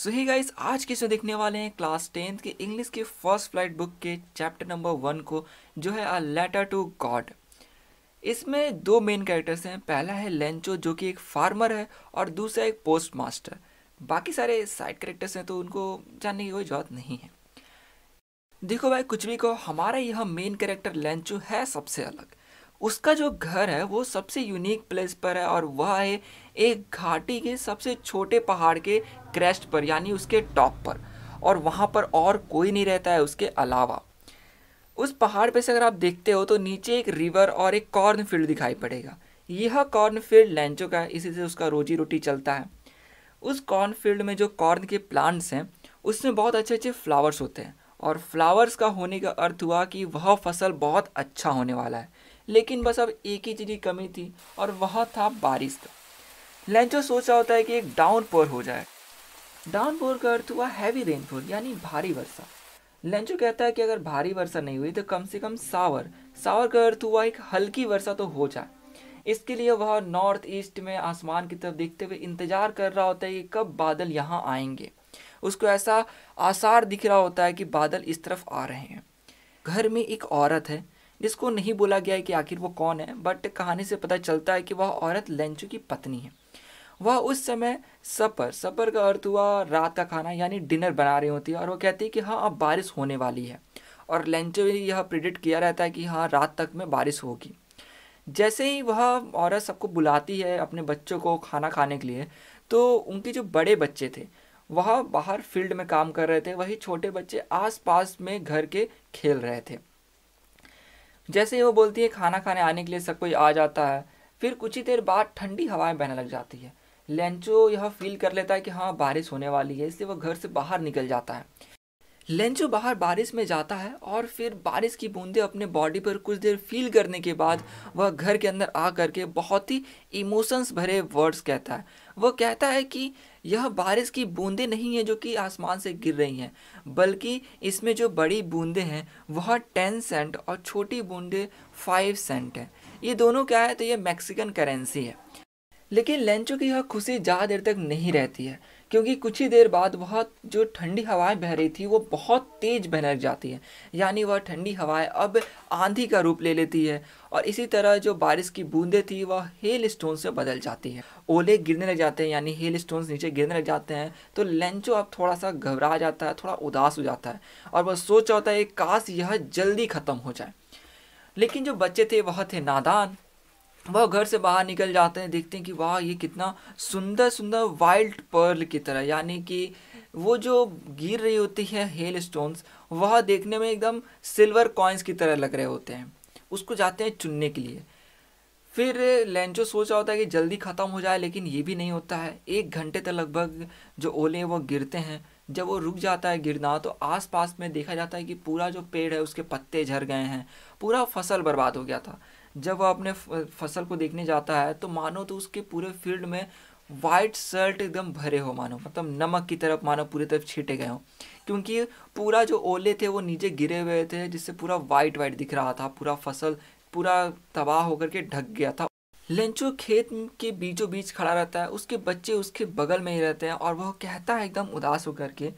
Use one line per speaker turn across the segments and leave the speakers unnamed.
सो ही guys आज के इसमें देखने वाले हैं क्लास टेंथ के इंग्लिश के फर्स्ट फ्लाइट बुक के चैप्टर नंबर वन को जो है अ लेटर टू गॉड इसमें दो मेन कैरेक्टर्स हैं पहला है लेंचो जो कि एक फार्मर है और दूसरा एक पोस्ट मास्टर बाकी सारे साइड कैरेक्टर्स हैं तो उनको जानने की कोई जरूरत नहीं है देखो भाई कुछ भी को हमारा यह मेन कैरेक्टर लेंचो है सबसे अलग उसका जो घर है वो सबसे यूनिक प्लेस पर है और वह है एक घाटी के सबसे छोटे पहाड़ के क्रेस्ट पर यानी उसके टॉप पर और वहाँ पर और कोई नहीं रहता है उसके अलावा उस पहाड़ पे से अगर आप देखते हो तो नीचे एक रिवर और एक कॉर्न फील्ड दिखाई पड़ेगा यह कॉर्न फील्ड लेंचो का है इसी से उसका रोजी रोटी चलता है उस कॉर्न फील्ड में जो कॉर्न के प्लांट्स हैं उसमें बहुत अच्छे अच्छे फ्लावर्स होते हैं और फ्लावर्स का होने का अर्थ हुआ कि वह फसल बहुत अच्छा होने वाला है लेकिन बस अब एक ही चीज़ की कमी थी और वह था बारिश का लेंचो सोच रहा होता है कि एक डाउन पोर हो जाए डाउन पोर का अर्थ हुआ हैवी रेनफॉल यानी भारी वर्षा लेंचो कहता है कि अगर भारी वर्षा नहीं हुई तो कम से कम सावर सावर का अर्थ हुआ एक हल्की वर्षा तो हो जाए इसके लिए वह नॉर्थ ईस्ट में आसमान की तरफ देखते हुए इंतजार कर रहा होता है कि कब बादल यहाँ आएंगे उसको ऐसा आसार दिख रहा होता है कि बादल इस तरफ आ रहे हैं घर में एक औरत है जिसको नहीं बोला गया है कि आखिर वो कौन है बट कहानी से पता चलता है कि वह औरत लेंचू की पत्नी है वह उस समय सपर सपर का अर्थ हुआ रात का खाना यानी डिनर बना रही होती है और वो कहती है कि हाँ अब बारिश होने वाली है और लेंचो यह प्रिडिक्ट किया रहता है कि हाँ रात तक में बारिश होगी जैसे ही वह औरत सबको बुलाती है अपने बच्चों को खाना खाने के लिए तो उनके जो बड़े बच्चे थे वह बाहर फील्ड में काम कर रहे थे वही छोटे बच्चे आसपास में घर के खेल रहे थे जैसे ही वो बोलती है खाना खाने आने के लिए सब कोई आ जाता है फिर कुछ ही देर बाद ठंडी हवाएं बहने लग जाती है लेंचो यह फील कर लेता है कि हाँ बारिश होने वाली है इसलिए वह घर से बाहर निकल जाता है लेंजो बाहर बारिश में जाता है और फिर बारिश की बूंदें अपने बॉडी पर कुछ देर फील करने के बाद वह घर के अंदर आ करके बहुत ही इमोशंस भरे वर्ड्स कहता है वह कहता है कि यह बारिश की बूंदें नहीं है जो कि आसमान से गिर रही हैं बल्कि इसमें जो बड़ी बूंदें हैं वह टेन सेंट और छोटी बूंदें फाइव सेंट हैं ये दोनों क्या है तो ये मैक्सिकन करेंसी है लेकिन लेंचो की यह खुशी ज़्यादा देर तक नहीं रहती है क्योंकि कुछ ही देर बाद वह जो ठंडी हवाएं बह रही थी वो बहुत तेज़ बहने लग जाती है यानी वह ठंडी हवाएं अब आंधी का रूप ले लेती है और इसी तरह जो बारिश की बूंदें थी वह हेल स्टोन से बदल जाती है ओले गिरने लग जाते हैं यानी हेल स्टोन नीचे गिरने लग जाते हैं तो लेंचो अब थोड़ा सा घबरा जाता है थोड़ा उदास हो जाता है और वह सोच होता है काश यह जल्दी ख़त्म हो जाए लेकिन जो बच्चे थे वह थे नादान वह घर से बाहर निकल जाते हैं देखते हैं कि वाह ये कितना सुंदर सुंदर वाइल्ड पर्ल की तरह यानी कि वो जो गिर रही होती है हेल स्टोन्स वह देखने में एकदम सिल्वर कॉइन्स की तरह लग रहे होते हैं उसको जाते हैं चुनने के लिए फिर लेंचो सोच रहा होता है कि जल्दी ख़त्म हो जाए लेकिन ये भी नहीं होता है एक घंटे तक लगभग जो ओले वो गिरते हैं जब वो रुक जाता है गिरना तो आसपास में देखा जाता है कि पूरा जो पेड़ है उसके पत्ते झर गए हैं पूरा फसल बर्बाद हो गया था जब वह अपने फसल को देखने जाता है तो मानो तो उसके पूरे फील्ड में वाइट शर्ट एकदम भरे हो मानो मतलब नमक की तरफ मानो पूरी तरफ छीटे गए हो क्योंकि पूरा जो ओले थे वो नीचे गिरे हुए थे जिससे पूरा वाइट वाइट दिख रहा था पूरा फसल पूरा तबाह होकर के ढक गया था लेंचो खेत के बीचों बीच खड़ा रहता है उसके बच्चे उसके बगल में ही रहते हैं और वह कहता है एकदम उदास होकर के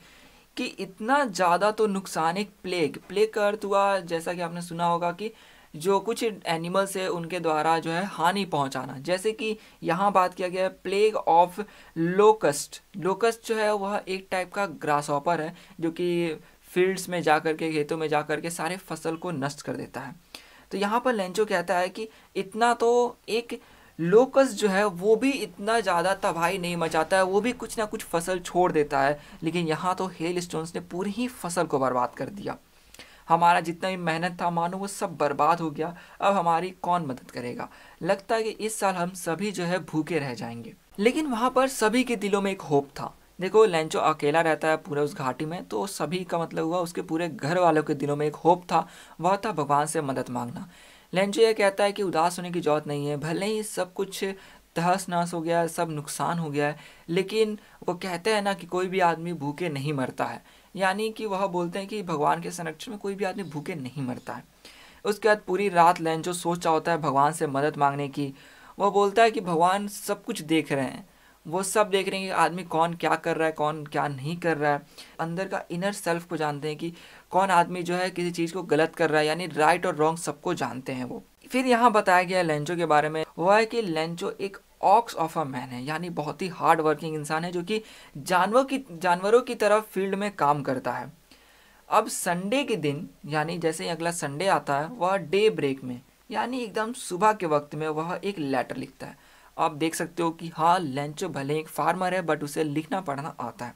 कि इतना ज़्यादा तो नुकसान एक प्लेग प्लेग का अर्थ हुआ जैसा कि आपने सुना होगा कि जो कुछ एनिमल्स है उनके द्वारा जो है हानि पहुंचाना जैसे कि यहाँ बात किया गया है प्लेग ऑफ लोकस्ट लोकस्ट जो है वह एक टाइप का ग्रास ऑपर है जो कि फील्ड्स में जा कर के खेतों में जा कर के सारे फसल को नष्ट कर देता है तो यहाँ पर लेंचो कहता है कि इतना तो एक लोकस जो है वो भी इतना ज़्यादा तबाही नहीं मचाता है वो भी कुछ ना कुछ फसल छोड़ देता है लेकिन यहाँ तो हेल स्टोन्स ने पूरी ही फसल को बर्बाद कर दिया हमारा जितना भी मेहनत था मानो वो सब बर्बाद हो गया अब हमारी कौन मदद करेगा लगता है कि इस साल हम सभी जो है भूखे रह जाएंगे लेकिन वहाँ पर सभी के दिलों में एक होप था देखो लेंचो अकेला रहता है पूरे उस घाटी में तो सभी का मतलब हुआ उसके पूरे घर वालों के दिलों में एक होप था वह था भगवान से मदद मांगना लेंचो यह कहता है कि उदास होने की जरूरत नहीं है भले ही सब कुछ तहस नहस हो गया है सब नुकसान हो गया है लेकिन वो कहते हैं ना कि कोई भी आदमी भूखे नहीं मरता है यानी कि वह बोलते हैं कि भगवान के संरक्षण में कोई भी आदमी भूखे नहीं मरता है उसके बाद पूरी रात लैंचो सोच रहा होता है भगवान से मदद मांगने की वह बोलता है कि भगवान सब कुछ देख रहे हैं वो सब देख रहे हैं कि आदमी कौन क्या कर रहा है कौन क्या नहीं कर रहा है अंदर का इनर सेल्फ को जानते हैं कि कौन आदमी जो है किसी चीज़ को गलत कर रहा है यानी राइट और रॉन्ग सबको जानते हैं वो फिर यहाँ बताया गया लेंचो के बारे में वह है कि लेंचो एक ऑक्स ऑफ अ मैन है यानी बहुत ही हार्ड वर्किंग इंसान है जो कि जानवर की जानवरों की तरह फील्ड में काम करता है अब संडे के दिन यानी जैसे ही अगला संडे आता है वह डे ब्रेक में यानी एकदम सुबह के वक्त में वह एक लेटर लिखता है आप देख सकते हो कि हाँ लेंचो भले एक फार्मर है बट उसे लिखना पढ़ना आता है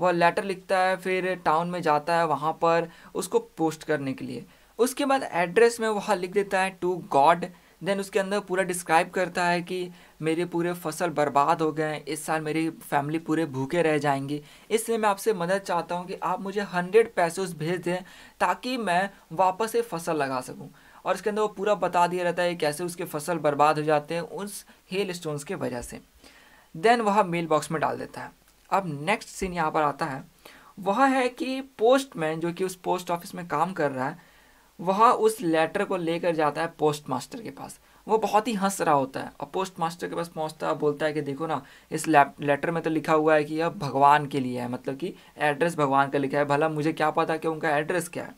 वह लेटर लिखता है फिर टाउन में जाता है वहाँ पर उसको पोस्ट करने के लिए उसके बाद एड्रेस में वह लिख देता है टू गॉड देन उसके अंदर पूरा डिस्क्राइब करता है कि मेरे पूरे फसल बर्बाद हो गए इस साल मेरी फैमिली पूरे भूखे रह जाएंगी इसलिए मैं आपसे मदद चाहता हूँ कि आप मुझे हंड्रेड पैसोस भेज दें ताकि मैं वापस ये फसल लगा सकूँ और इसके अंदर वो पूरा बता दिया रहता है कैसे उसके फसल बर्बाद हो जाते हैं उस हेल स्टोन्स की वजह से देन वह मेल बॉक्स में डाल देता है अब नेक्स्ट सीन यहाँ पर आता है वह है कि पोस्टमैन जो कि उस पोस्ट ऑफिस में काम कर रहा है वह उस लेटर को लेकर जाता है पोस्ट मास्टर के पास वो बहुत ही हंस रहा होता है और पोस्ट मास्टर के पास पहुंचता है बोलता है कि देखो ना इस लेटर में तो लिखा हुआ है कि यह भगवान के लिए है मतलब कि एड्रेस भगवान का लिखा है भला मुझे क्या पता कि उनका एड्रेस क्या है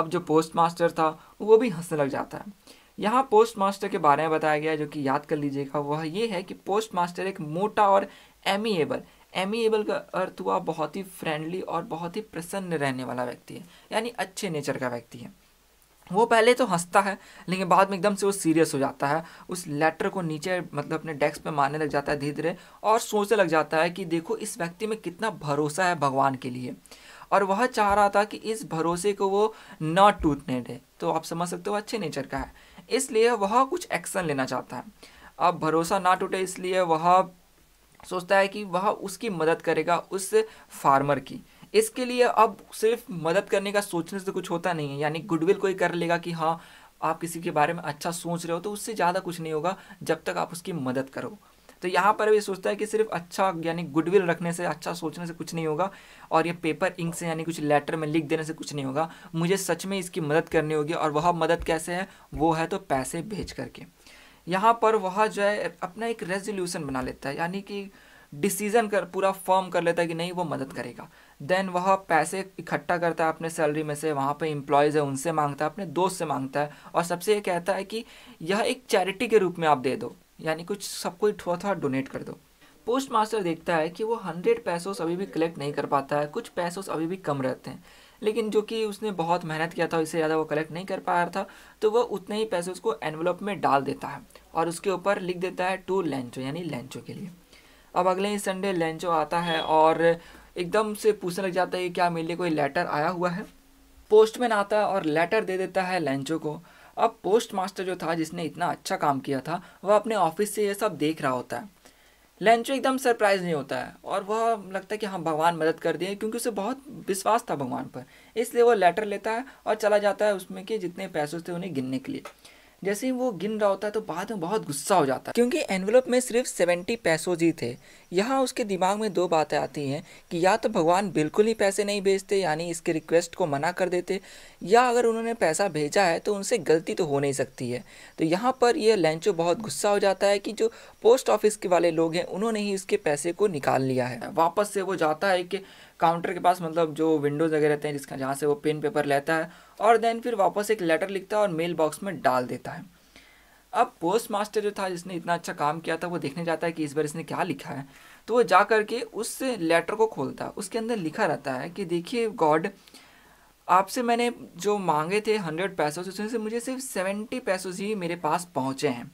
अब जो पोस्ट मास्टर था वो भी हंसने लग जाता है यहाँ पोस्ट मास्टर के बारे में बताया गया जो कि याद कर लीजिएगा वह ये है कि पोस्ट मास्टर एक मोटा और एमिएबल एमिएबल का अर्थ हुआ बहुत ही फ्रेंडली और बहुत ही प्रसन्न रहने वाला व्यक्ति है यानी अच्छे नेचर का व्यक्ति है वो पहले तो हंसता है लेकिन बाद में एकदम से वो सीरियस हो जाता है उस लेटर को नीचे मतलब अपने डेस्क पे मारने लग जाता है धीरे धीरे और सोचने लग जाता है कि देखो इस व्यक्ति में कितना भरोसा है भगवान के लिए और वह चाह रहा था कि इस भरोसे को वो न टूटने दे तो आप समझ सकते हो अच्छे नेचर का है इसलिए वह कुछ एक्शन लेना चाहता है अब भरोसा ना टूटे इसलिए वह सोचता है कि वह उसकी मदद करेगा उस फार्मर की इसके लिए अब सिर्फ मदद करने का सोचने से कुछ होता नहीं है यानी गुडविल कोई कर लेगा कि हाँ आप किसी के बारे में अच्छा सोच रहे हो तो उससे ज़्यादा कुछ नहीं होगा जब तक आप उसकी मदद करो तो यहाँ पर भी सोचता है कि सिर्फ अच्छा यानी गुडविल रखने से अच्छा सोचने से कुछ नहीं होगा और ये पेपर इंक से यानी कुछ लेटर में लिख देने से कुछ नहीं होगा मुझे सच में इसकी मदद करनी होगी और वह मदद कैसे है वो है तो पैसे भेज करके यहाँ पर वह जो है अपना एक रेजोल्यूशन बना लेता है यानी कि डिसीजन कर पूरा फॉर्म कर लेता है कि नहीं वो मदद करेगा देन वह पैसे इकट्ठा करता है अपने सैलरी में से वहाँ पे इम्प्लॉयज़ है उनसे मांगता है अपने दोस्त से मांगता है और सबसे ये कहता है कि यह एक चैरिटी के रूप में आप दे दो यानी कुछ सबको थोड़ा थोड़ा डोनेट कर दो पोस्ट मास्टर देखता है कि वो हंड्रेड पैसों अभी भी कलेक्ट नहीं कर पाता है कुछ पैसों अभी भी कम रहते हैं लेकिन जो कि उसने बहुत मेहनत किया था इससे ज़्यादा वो कलेक्ट नहीं कर पाया था तो वो उतने ही पैसे उसको एनवलप में डाल देता है और उसके ऊपर लिख देता है टू लेंचो यानी लेंचो के लिए अब अगले ही संडे लेंचो आता है और एकदम से पूछने लग जाता है कि क्या मेरे लिए कोई लेटर आया हुआ है पोस्टमैन आता है और लेटर दे देता है लेंचो को अब पोस्ट मास्टर जो था जिसने इतना अच्छा काम किया था वह अपने ऑफिस से ये सब देख रहा होता है लेंचो एकदम सरप्राइज नहीं होता है और वह लगता है कि हम हाँ, भगवान मदद कर दिए क्योंकि उसे बहुत विश्वास था भगवान पर इसलिए वह लेटर लेता है और चला जाता है उसमें कि जितने पैसे थे उन्हें गिनने के लिए जैसे ही वो गिन रहा होता है तो बाद में बहुत गुस्सा हो जाता है क्योंकि एनवलप में सिर्फ सेवेंटी पैसोज ही थे यहाँ उसके दिमाग में दो बातें आती हैं कि या तो भगवान बिल्कुल ही पैसे नहीं भेजते यानी इसके रिक्वेस्ट को मना कर देते या अगर उन्होंने पैसा भेजा है तो उनसे गलती तो हो नहीं सकती है तो यहाँ पर यह लेंचो बहुत गुस्सा हो जाता है कि जो पोस्ट ऑफिस के वाले लोग हैं उन्होंने ही उसके पैसे को निकाल लिया है वापस से वो जाता है कि काउंटर के पास मतलब जो विंडोज़ वगैरह रहते हैं जिसका जहाँ से वो पेन पेपर लेता है और देन फिर वापस एक लेटर लिखता है और मेल बॉक्स में डाल देता है अब पोस्ट मास्टर जो था जिसने इतना अच्छा काम किया था वो देखने जाता है कि इस बार इसने क्या लिखा है तो वो जा करके उस लेटर को खोलता है उसके अंदर लिखा रहता है कि देखिए गॉड आपसे मैंने जो मांगे थे हंड्रेड पैसों से उसमें से मुझे सिर्फ सेवेंटी पैसोज ही मेरे पास पहुँचे हैं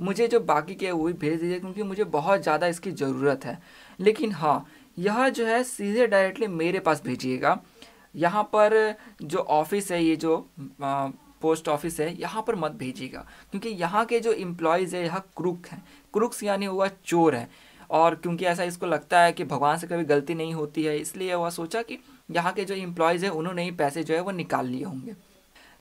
मुझे जो बाकी के वो भी भेज दीजिए क्योंकि मुझे बहुत ज़्यादा इसकी ज़रूरत है लेकिन हाँ यह जो है सीधे डायरेक्टली मेरे पास भेजिएगा यहाँ पर जो ऑफिस है ये जो आ, पोस्ट ऑफिस है यहाँ पर मत भेजिएगा क्योंकि यहाँ के जो इम्प्लॉयज़ है यह क्रूक हैं क्रुक्स यानी हुआ चोर है और क्योंकि ऐसा इसको लगता है कि भगवान से कभी गलती नहीं होती है इसलिए वह सोचा कि यहाँ के जो इम्प्लॉयज़ हैं उन्होंने ही पैसे जो है वो निकाल लिए होंगे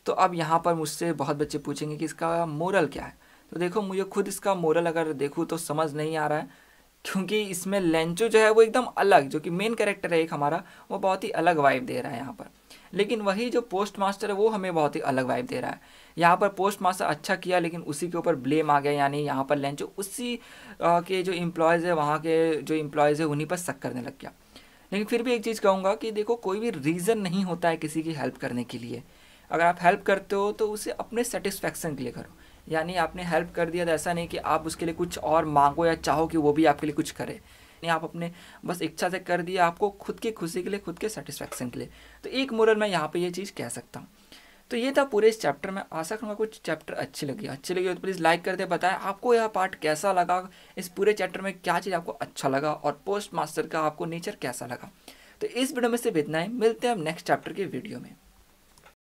तो अब यहाँ पर मुझसे बहुत बच्चे पूछेंगे कि इसका मोरल क्या है तो देखो मुझे खुद इसका मोरल अगर देखूँ तो समझ नहीं आ रहा है क्योंकि इसमें लेंचो जो है वो एकदम अलग जो कि मेन कैरेक्टर है एक हमारा वो बहुत ही अलग वाइब दे रहा है यहाँ पर लेकिन वही जो पोस्ट मास्टर है वो हमें बहुत ही अलग वाइब दे रहा है यहाँ पर पोस्ट मास्टर अच्छा किया लेकिन उसी के ऊपर ब्लेम आ गया यानी यहाँ पर लेंचो उसी के जो इम्प्लॉयज़ है वहाँ के जो इम्प्लॉयज़ है उन्हीं पर शक करने लग गया लेकिन फिर भी एक चीज़ कहूँगा कि देखो कोई भी रीज़न नहीं होता है किसी की हेल्प करने के लिए अगर आप हेल्प करते हो तो उसे अपने सेटिस्फैक्शन के लिए करो यानी आपने हेल्प कर दिया तो ऐसा नहीं कि आप उसके लिए कुछ और मांगो या चाहो कि वो भी आपके लिए कुछ करे नहीं आप अपने बस इच्छा से कर दिया आपको खुद की खुशी के लिए खुद के सेटिस्फैक्शन के लिए तो एक मोरल मैं यहाँ पर ये चीज़ कह सकता हूँ तो ये था पूरे इस चैप्टर में आशा करूँगा कुछ चैप्टर अच्छी लगी अच्छी लगी तो प्लीज़ लाइक कर दे बताएं आपको यह पार्ट कैसा लगा इस पूरे चैप्टर में क्या चीज़ आपको अच्छा लगा और पोस्ट मास्टर का आपको नेचर कैसा लगा तो इस वीडियो में सिर्फ इतना ही मिलते हैं हम नेक्स्ट चैप्टर के वीडियो में